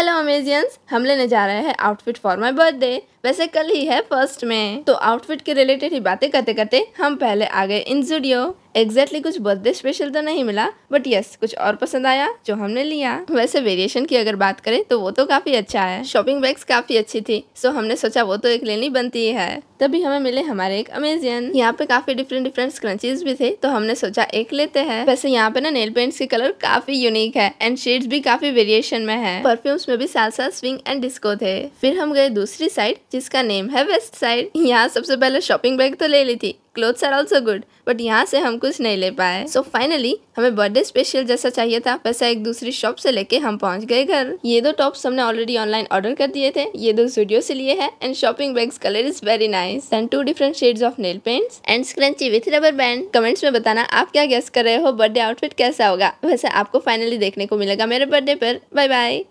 hello अमेजियंस हम लेने जा रहे हैं आउटफिट फॉर माय बर्थडे वैसे कल ही है फर्स्ट में तो आउटफिट के रिलेटेड ही बातें करते करते हम पहले आ गए इन स्टूडियो एग्जैक्टली कुछ बर्थडे स्पेशल तो नहीं मिला बट यस कुछ और पसंद आया जो हमने लिया वैसे वेरिएशन की अगर बात करें तो वो तो काफी अच्छा है शॉपिंग बैग्स काफी अच्छी थी सो हमने सोचा वो तो एक लेनी बनती है तभी हमें मिले हमारे एक अमेजियन यहाँ पे काफी डिफरेंट डिफरेंट क्रंचीज भी थे तो हमने सोचा एक लेते हैं वैसे यहाँ पे ना नेल पेंट्स के कलर काफी यूनिक है एंड शेड्स भी काफी वेरिएशन में है परफ्यूम्स में भी साथ स्विंग एंड डिस्को थे फिर हम गए दूसरी साइड जिसका नेम है वेस्ट साइड यहाँ सबसे पहले शॉपिंग बैग तो ले ली थी clothes are also good but यहाँ से हम कुछ नहीं ले पाए सो so फाइनली हमें बर्थडे स्पेशल जैसा चाहिए था वैसा एक दूसरी शॉप से लेके हम पहुँच गए घर ये दो टॉप्स हमने ऑलरेडी ऑनलाइन ऑर्डर कर दिए थे ये दो स्टूडियो से लिए हैं and shopping bags colour is very nice and two different shades of nail paints and scrunchie with rubber band comments में बताना आप क्या गेस्ट कर रहे हो बर्थडे आउटफिट कैसा होगा वैसे आपको फाइनली देखने को मिलेगा मेरे बर्थडे पर बाय बाय